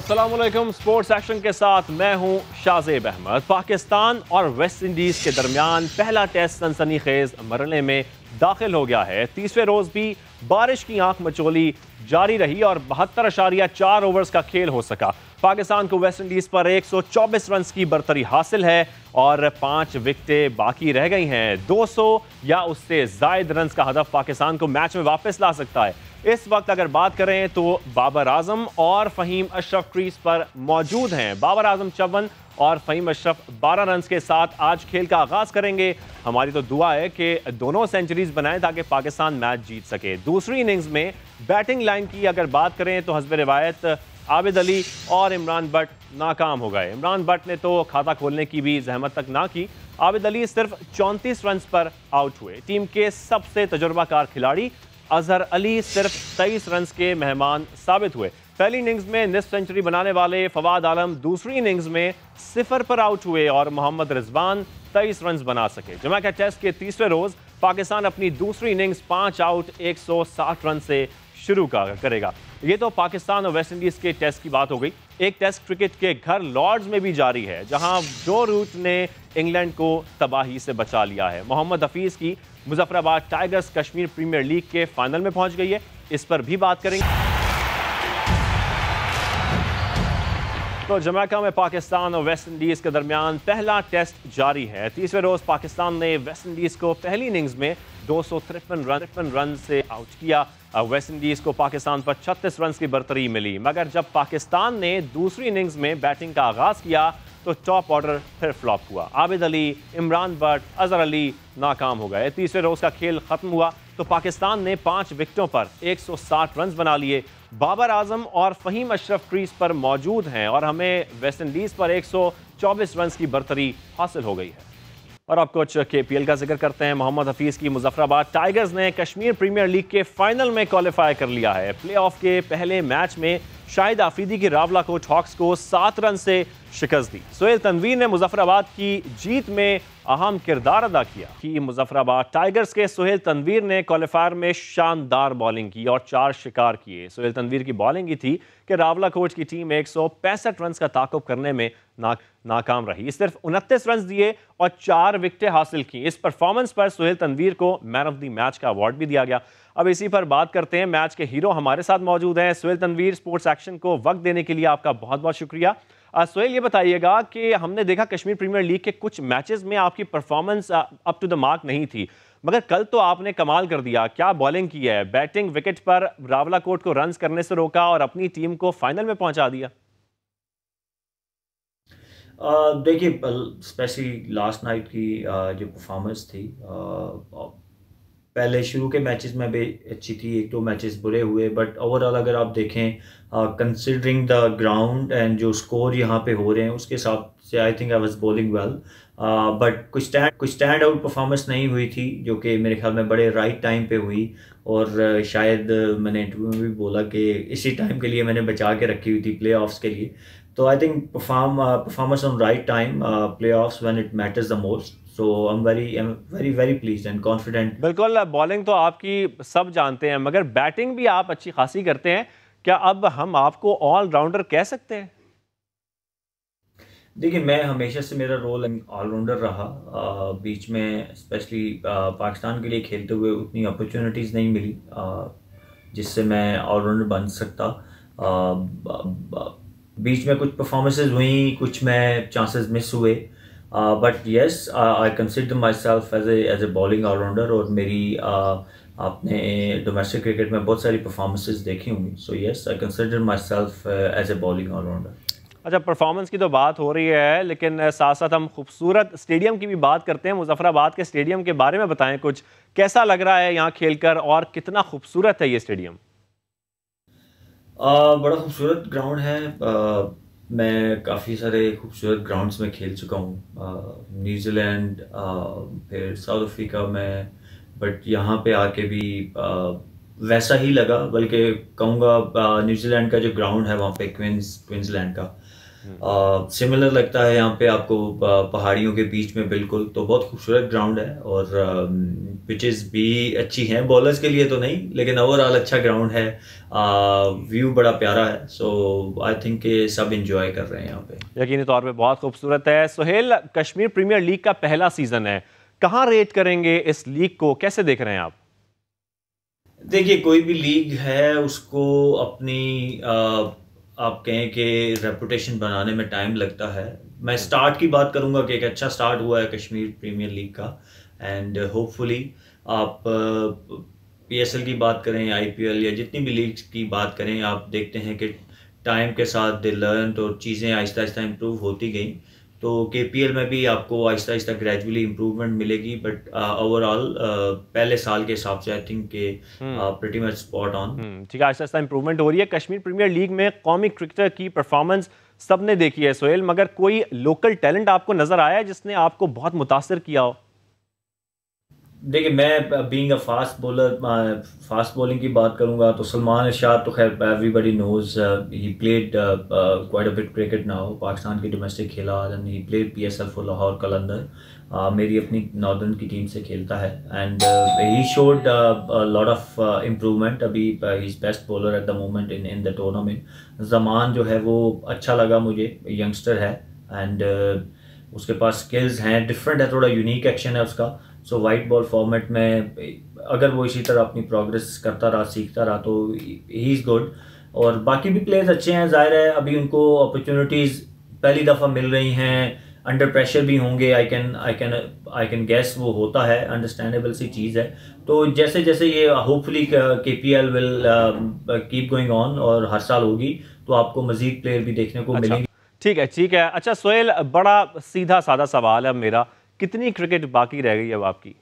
Aslam sports action के साथ मैं हूं शाहजेब अहमद पाकिस्तान और वेस्ट इंडीज़ के दरमियान पहला टेस्ट सनसनी खेज मरले में दाखिल हो गया है तीसरे रोज़ भी बारिश की आंख मचोली जारी रही और बहत्तर अशारिया चार ओवर्स का खेल हो सका पाकिस्तान को वेस्ट इंडीज़ पर 124 रन की बरतरी हासिल है और पाँच विकटें बाकी रह गई हैं सौ या उससे जायद रन का हदफ पाकिस्तान को मैच में वापस ला सकता है इस वक्त अगर बात करें तो बाबर आजम और फहीम अशरफ क्रीज पर मौजूद हैं बाबर आजम चौवन और फहीम अशरफ 12 रन के साथ आज खेल का आगाज करेंगे हमारी तो दुआ है कि दोनों सेंचुरीज बनाएं ताकि पाकिस्तान मैच जीत सके दूसरी इनिंग्स में बैटिंग लाइन की अगर बात करें तो हसब रिवायत आबिद अली और इमरान बट नाकाम हो गए इमरान भट्ट ने तो खाता खोलने की भी जहमत तक ना की आबिद अली सिर्फ 34 रन पर आउट हुए टीम के सबसे तजुर्बाकार खिलाड़ी अजहर अली सिर्फ तेईस रन के मेहमान साबित हुए पहली इनिंग्स में निस सेंचुरी बनाने वाले फवाद आलम दूसरी इनिंग्स में सिफर पर आउट हुए और मोहम्मद रिजवान तेईस रन बना सके जमा के टेस्ट के तीसरे रोज पाकिस्तान अपनी दूसरी इनिंग्स पांच आउट 160 रन से शुरू करेगा ये तो पाकिस्तान और वेस्ट इंडीज़ के टेस्ट की बात हो गई एक टेस्ट क्रिकेट के घर लॉर्ड्स में भी जारी है जहां जो रूट ने इंग्लैंड को तबाही से बचा लिया है मोहम्मद हफीज़ की Muzaffarabad Tigers Kashmir Premier League के फाइनल में पहुंच गई है इस पर भी बात करेंगे तो जमैका में पाकिस्तान और वेस्ट इंडीज़ के दरमियान पहला टेस्ट जारी है तीसरे रोज़ पाकिस्तान ने वेस्ट इंडीज़ को पहली इनिंग्स में दो सौ तिरपन रन तिरपन रन से आउट किया वेस्ट इंडीज़ को पाकिस्तान पर छत्तीस रन की बरतरी मिली मगर जब पाकिस्तान ने दूसरी इनिंग्स में बैटिंग का आगाज़ किया तो टॉप ऑर्डर फिर फ्लॉप हुआ आबिद अली इमरान भट्ट अजहर अली नाकाम हो गए तीसरे रोज़ का खेल ख़त्म हुआ तो पाकिस्तान ने पाँच विकटों पर 160 रन बना लिए बाबर आजम और फ़हीम अशरफ क्रीज पर मौजूद हैं और हमें वेस्ट इंडीज पर 124 रन की बर्तरी हासिल हो गई है और अब कुछ के पी एल का जिक्र करते हैं मोहम्मद हफीज़ की मुजफ्फराबाद टाइगर्स ने कश्मीर प्रीमियर लीग के फाइनल में क्वालिफाई कर लिया है प्ले ऑफ के पहले मैच में शाहिद आफरीदी की रावला कोच हॉक्स को सात रन से शिकस्त दी सोहेल तनवीर ने मुजफ्फराबाद की जीत में अहम किरदार अदा किया कि मुजफ्फराबाद टाइगर्स के सोहेल तनवीर ने क्वालिफायर में शानदार बॉलिंग की और चार शिकार किए सोहेल तनवीर की बॉलिंग ही थी कि रावला कोच की टीम एक सौ पैंसठ रन का ताकुब करने में ना, नाकाम रही सिर्फ उनतीस रन दिए और चार विकटें हासिल की इस परफॉर्मेंस पर सोहेल तनवीर को मैन ऑफ द मैच का अवार्ड भी दिया गया अब इसी पर बात करते हैं मैच के हीरो हमारे साथ मौजूद हैं सुहेल तनवीर स्पोर्ट्स एक्शन को वक्त देने के लिए आपका बहुत बहुत शुक्रिया सुहेल ये बताइएगा कि हमने देखा कश्मीर प्रीमियर लीग के कुछ मैचेस में आपकी performance up to the mark नहीं थी मगर कल तो आपने कमाल कर दिया क्या बॉलिंग की है बैटिंग विकेट पर रावला कोट को रन करने से रोका और अपनी टीम को फाइनल में पहुंचा दिया देखिए स्पेशली लास्ट नाइट की जो परफॉर्मेंस थी पहले शुरू के मैचेस में भी अच्छी थी एक दो तो मैचेस बुरे हुए बट ओवरऑल अगर आप देखें कंसिडरिंग द ग्राउंड एंड जो स्कोर यहाँ पे हो रहे हैं उसके हिसाब से I think I was bowling well but कुछ स्टैंड कुछ स्टैंड आउट परफॉर्मेंस नहीं हुई थी जो कि मेरे ख्याल में बड़े राइट right टाइम पे हुई और uh, शायद मैंने इंटरव्यू में भी बोला कि इसी टाइम के लिए मैंने बचा के रखी हुई थी प्ले के लिए तो I think perform performance on right time playoffs it matters the most so I am very I am very very pleased and confident बिल्कुल बॉलिंग तो आपकी सब जानते हैं मगर बैटिंग भी आप अच्छी खासी करते हैं क्या अब हम आपको ऑलराउंडर कह सकते हैं देखिए मैं हमेशा से मेरा रोल ऑलराउंडर रहा आ, बीच में स्पेशली पाकिस्तान के लिए खेलते हुए उतनी अपॉर्चुनिटीज़ नहीं मिली आ, जिससे मैं ऑलराउंडर बन सकता आ, बीच में कुछ परफॉर्मेंसेज हुई कुछ में चांसेस मिस हुए but yes I consider myself as a as a bowling allrounder और मेरी uh, आपने डोमेस्टिक क्रिकेट में बहुत सारी परफॉर्मेंसेज देखी होंगी so yes I consider myself as a bowling allrounder अच्छा परफॉर्मेंस की तो बात हो रही है लेकिन uh, साथ साथ हम खूबसूरत स्टेडियम की भी बात करते हैं मुजफ्फराबाद के स्टेडियम के बारे में बताएं कुछ कैसा लग रहा है यहाँ खेलकर और कितना खूबसूरत है ये स्टेडियम आ, uh, बड़ा खूबसूरत ग्राउंड है आ, मैं काफ़ी सारे खूबसूरत ग्राउंड्स में खेल चुका हूँ न्यूजीलैंड फिर साउथ अफ्रीका में बट यहाँ पे आके भी आ, वैसा ही लगा बल्कि कहूँगा न्यूजीलैंड का जो ग्राउंड है वहाँ पे क्विंस क्विंसलैंड का सिमिलर लगता है यहाँ पे आपको पहाड़ियों के बीच में बिल्कुल तो बहुत खूबसूरत ग्राउंड है और पिचेस um, भी अच्छी हैं बॉलर्स के लिए तो नहीं लेकिन ओवरऑल अच्छा ग्राउंड है व्यू बड़ा प्यारा है सो आई थिंक ये सब इंजॉय कर रहे हैं यहाँ पे यकीनी तौर पे बहुत खूबसूरत है सोहेल कश्मीर प्रीमियर लीग का पहला सीज़न है कहाँ रेट करेंगे इस लीग को कैसे देख रहे हैं आप देखिए कोई भी लीग है उसको अपनी आ, आप कहें कि रेपुटेशन बनाने में टाइम लगता है मैं स्टार्ट की बात करूंगा कि एक अच्छा स्टार्ट हुआ है कश्मीर प्रीमियर लीग का एंड होपफुली आप पीएसएल uh, की बात करें आईपीएल या जितनी भी लीग्स की बात करें आप देखते हैं कि टाइम के साथ दे लर्न और चीज़ें आहिस्ता आहिस्ता इम्प्रूव होती गई तो के पी एल में भी आपको आहिस्ता आहिस्ता ग्रेजुअली इम्प्रूवमेंट मिलेगी बट ओवरऑल uh, uh, पहले साल के हिसाब से आई थिंक के प्रीटी मच स्पॉट ऑन ठीक है आहिस्ता आहिस्ता इम्प्रूवमेंट हो रही है कश्मीर प्रीमियर लीग में कौमी क्रिकेटर की परफॉर्मेंस सब ने देखी है सोहेल मगर कोई लोकल टैलेंट आपको नज़र आया है जिसने आपको बहुत मुतासर किया हो देखिए मैं being a fast bowler fast bowling की बात करूंगा तो सलमान इरशाद तो खैर everybody knows he played quite a bit cricket now Pakistan के डोमेस्टिक खेला and he played PSL for Lahore Qalandar uh, मेरी अपनी नॉर्दर्न की टीम से खेलता है and he showed lot of improvement अभी is best bowler at the moment in in the tournament Zaman जो है वो अच्छा लगा मुझे यंगस्टर है एंड uh, उसके पास स्किल्स हैं डिफरेंट है थोड़ा यूनिक एक्शन है उसका सो वाइट बॉल फॉर्मेट में अगर वो इसी तरह अपनी प्रोग्रेस करता रहा सीखता रहा तो ही इज़ गुड और बाकी भी प्लेयर्स अच्छे हैं ज़ाहिर है अभी उनको अपॉर्चुनिटीज़ पहली दफ़ा मिल रही हैं अंडर प्रेशर भी होंगे I can I can I can guess वो होता है अंडरस्टैंडेबल सी चीज़ है तो जैसे जैसे ये hopefully K P L will keep going on और हर साल होगी तो आपको मजीद प्लेयर भी देखने को अच्छा, मिलेंगे ठीक है ठीक है अच्छा सोहेल बड़ा सीधा साधा सवाल है मेरा कितनी क्रिकेट बाकी रह गई अब आपकी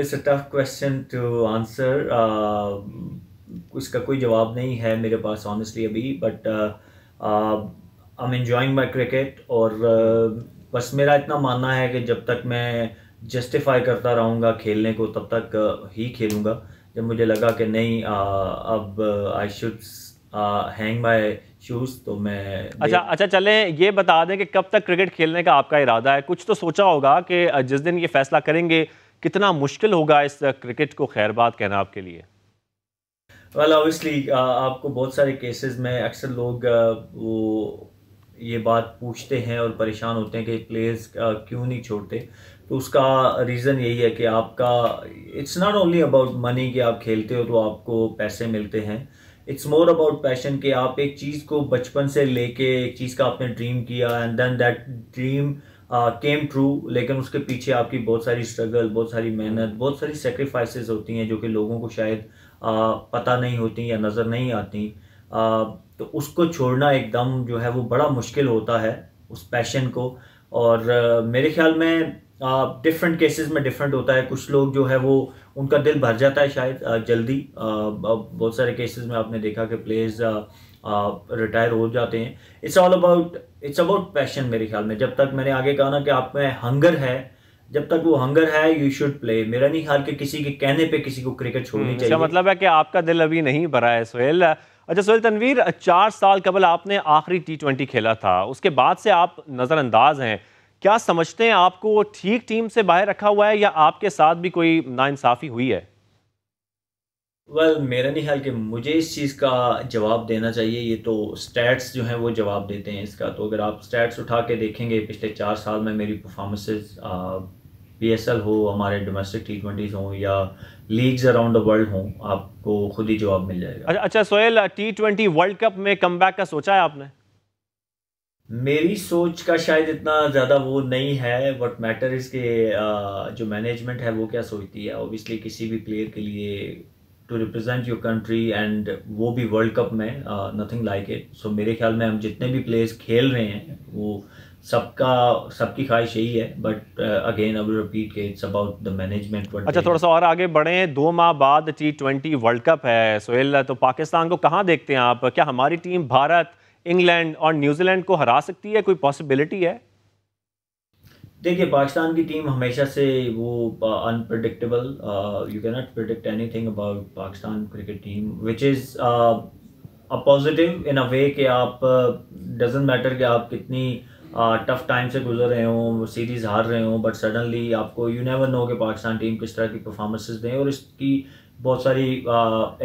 it's a tough question to answer उसका कोई जवाब नहीं है मेरे पास ऑनेस्टली अभी but I am enjoying my cricket और uh, बस मेरा इतना मानना है कि जब तक मैं जस्टिफाई करता रहूँगा खेलने को तब तक uh, ही खेलूँगा जब मुझे लगा कि नहीं uh, अब I should hang my shoes तो मैं अच्छा अच्छा चले ये बता दें कि कब तक क्रिकेट खेलने का आपका इरादा है कुछ तो सोचा होगा कि जिस दिन ये फैसला करेंगे कितना मुश्किल होगा इस क्रिकेट को खैरबाद कहना आपके लिए वेल well, ऑब्वियसली आपको बहुत सारे केसेस में अक्सर लोग वो ये बात पूछते हैं और परेशान होते हैं कि प्लेयर्स क्यों नहीं छोड़ते तो उसका रीज़न यही है कि आपका it's not only about money कि आप खेलते हो तो आपको पैसे मिलते हैं इट्स मोर अबाउट पैशन कि आप एक चीज़ को बचपन से लेके एक चीज़ का आपने ड्रीम किया and then that dream came true लेकिन उसके पीछे आपकी बहुत सारी स्ट्रगल बहुत सारी मेहनत बहुत सारी सेक्रीफाइसेस होती हैं जो कि लोगों को शायद uh, पता नहीं होती या नज़र नहीं आती uh, तो उसको छोड़ना एकदम जो है वो बड़ा मुश्किल होता है उस पैशन को और uh, मेरे ख्याल में डिफरेंट केसेस में डिफरेंट होता है कुछ लोग जो है वो उनका दिल भर जाता है शायद जल्दी बहुत सारे केसेस में आपने देखा कि प्लेयर्स रिटायर हो जाते हैं it's all about it's about passion मेरे ख्याल में जब तक मैंने आगे कहा ना कि आप में हंगर है जब तक वो हंगर है यू शुड प्ले मेरा नहीं ख्याल कि किसी के कहने पे किसी को क्रिकेट हम्म, छोड़नी चाहिए मतलब है कि आपका दिल अभी नहीं भरा है सोहेल अच्छा सोहेल तनवीर चार साल कबल आपने आखिरी टी ट्वेंटी खेला था उसके बाद से आप नज़रअंदाज हैं क्या समझते हैं आपको ठीक टीम से बाहर रखा हुआ है या आपके साथ भी कोई नाइंसाफ़ी हुई है वेल well, मेरा नहीं ख्याल कि मुझे इस चीज़ का जवाब देना चाहिए ये तो स्टैट्स जो हैं वो जवाब देते हैं इसका तो अगर आप स्टैट्स उठा के देखेंगे पिछले चार साल में मेरी परफॉर्मेंसेस पी एस एल हो हमारे डोमेस्टिक टी ट्वेंटीज़ हों या लीग्स अराउंड द वर्ल्ड हों आपको खुद ही जवाब मिल जाएगा अच्छा, अच्छा Sohail T twenty World Cup में कम का सोचा है आपने मेरी सोच का शायद इतना ज़्यादा वो नहीं है बट मैटर इसके जो मैनेजमेंट है वो क्या सोचती है ओबियसली किसी भी प्लेयर के लिए to represent your country and वो भी वर्ल्ड कप में नथिंग लाइक इट सो मेरे ख्याल में हम जितने भी प्लेयर्स खेल रहे हैं वो सबका सबकी ख्वाहिश यही है बट अगेन रिपीट के इट्स अबाउट द मैनेजमेंट अच्छा थोड़ा सा और आगे बढ़े दो माह बाद टी ट्वेंटी वर्ल्ड कप है सोहेल तो पाकिस्तान को कहाँ देखते हैं आप क्या हमारी टीम भारत इंग्लैंड और न्यूजीलैंड को हरा सकती है कोई पॉसिबिलिटी है देखिए पाकिस्तान की टीम हमेशा से वो unpredictable you can not anything about Pakistan cricket team which is a positive in a way कि आप डजेंट uh, मैटर कि आप कितनी टफ uh, टाइम से गुजर रहे हों सीरीज़ हार रहे हों बट सडनली आपको यू नेवर नो कि पाकिस्तान टीम किस तरह की परफॉर्मेंसेज दें और इसकी बहुत सारी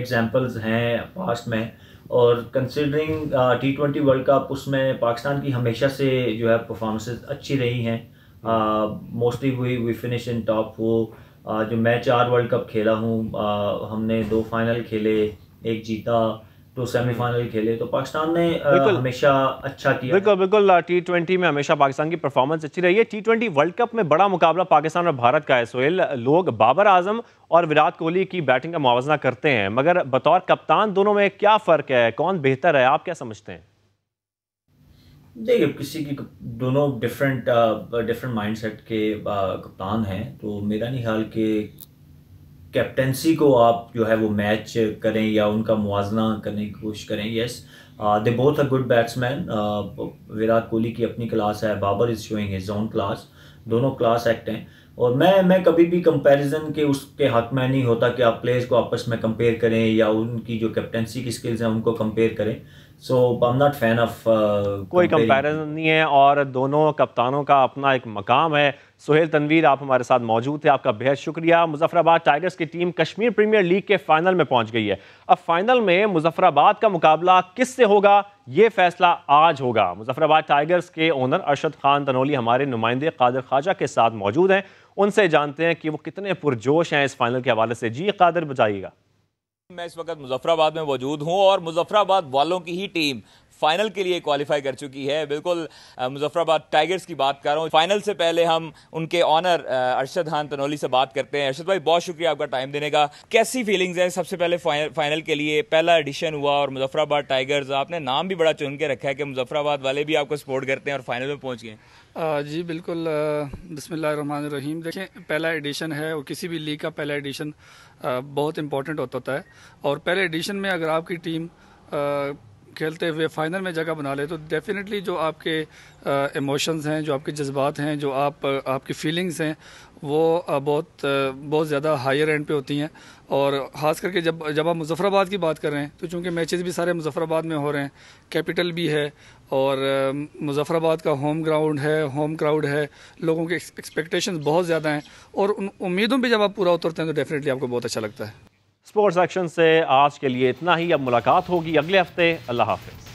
एग्जाम्पल्स uh, हैं पास्ट में और considering T twenty World Cup उसमें पाकिस्तान की हमेशा से जो है परफॉर्मेंसेस अच्छी रही हैं मोस्टली हम्म। uh, हुई वी फिनिश इन टॉप वो uh, जो मैं चार वर्ल्ड कप खेला हूँ uh, हमने दो फाइनल खेले एक जीता तो सेमीफाइनल हम्म। खेले तो पाकिस्तान ने हमेशा अच्छा किया बिल्कुल बिल्कुल टी ट्वेंटी में हमेशा पाकिस्तान की परफॉर्मेंस अच्छी रही है टी ट्वेंटी वर्ल्ड कप में बड़ा मुकाबला पाकिस्तान और भारत का है सोहेल लोग बाबर आजम और विराट कोहली की बैटिंग का मुवजना करते हैं मगर बतौर कप्तान दोनों में क्या फ़र्क है कौन बेहतर है आप क्या समझते हैं देखिए किसी की दोनों डिफरेंट डिफरेंट माइंडसेट के कप्तान हैं तो मेरा नहीं ख्याल कि कैप्टनसी को आप जो है वो मैच करें या उनका मुआजना करने की कोशिश करें yes they both a good batsman Virat Kohli की अपनी क्लास है Babar is showing his own class दोनों क्लास एक्ट हैं और मैं मैं कभी भी कंपैरिजन के उसके हक में नहीं होता कि आप प्लेयर्स को आपस में कंपेयर करें या उनकी जो कैप्टनसी की स्किल्स हैं उनको कंपेयर करें so I am not fan of कोई कंपैरिजन नहीं है और दोनों कप्तानों का अपना एक मकाम है सुहेल तनवीर आप हमारे साथ मौजूद थे आपका बेहद शुक्रिया मुजफ्फराबाद टाइगर्स की टीम कश्मीर प्रीमियर लीग के फाइनल में पहुंच गई है अब फाइनल में मुजफ्फराबाद का मुकाबला किससे होगा ये फैसला आज होगा मुजफ्फराबाद टाइगर्स के ओनर अरशद खान तनोली हमारे नुमाइंदे कादर ख्वाजा के साथ मौजूद हैं उनसे जानते हैं कि वो कितने पुरजोश हैं इस फाइनल के हवाले से जी कादर बताइएगा मैं इस वक्त मुजफ्फराबाद में मौजूद हूं और मुजफ्फराबाद वालों की ही टीम फाइनल के लिए क्वालिफाई कर चुकी है बिल्कुल मुजफ्फराबाद टाइगर्स की बात कर रहा हूँ फाइनल से पहले हम उनके ऑनर अरशद खान तनोली से बात करते हैं अरशद भाई बहुत शुक्रिया आपका टाइम देने का कैसी फीलिंग्स हैं सबसे पहले फाइनल के लिए पहला एडिशन हुआ और मुजफ्फराबाद टाइगर्स आपने नाम भी बड़ा चुन के रखा है कि मुजफ्फराबाद वाले भी आपको सपोर्ट करते हैं और फाइनल में पहुँच गए जी बिल्कुल रहीम देखें पहला एडिशन है और किसी भी लीग का पहला एडिशन बहुत इम्पोर्टेंट होता है और पहले एडिशन में अगर आपकी टीम खेलते हुए फाइनल में जगह बना ले तो डेफिनेटली जो आपके इमोशंस हैं जो आपके जज्बात हैं जो आप आपकी फीलिंग्स हैं वो बहुत बहुत ज़्यादा हायर एंड पे होती हैं और ख़ास करके जब जब आप मुजफ्फराबाद की बात कर रहे हैं तो चूँकि मैचेस भी सारे मुजफ्फराबाद में हो रहे हैं कैपिटल भी है और मुजफ्फराबाद का होम ग्राउंड है होम क्राउड है लोगों के एक्सपेक्टेशन बहुत ज़्यादा हैं और उन उम्मीदों पर जब आप पूरा उतरते हैं तो डेफिनेटली आपको बहुत अच्छा लगता है स्पोर्ट्स एक्शन से आज के लिए इतना ही अब मुलाकात होगी अगले हफ्ते अल्लाह हाफिज़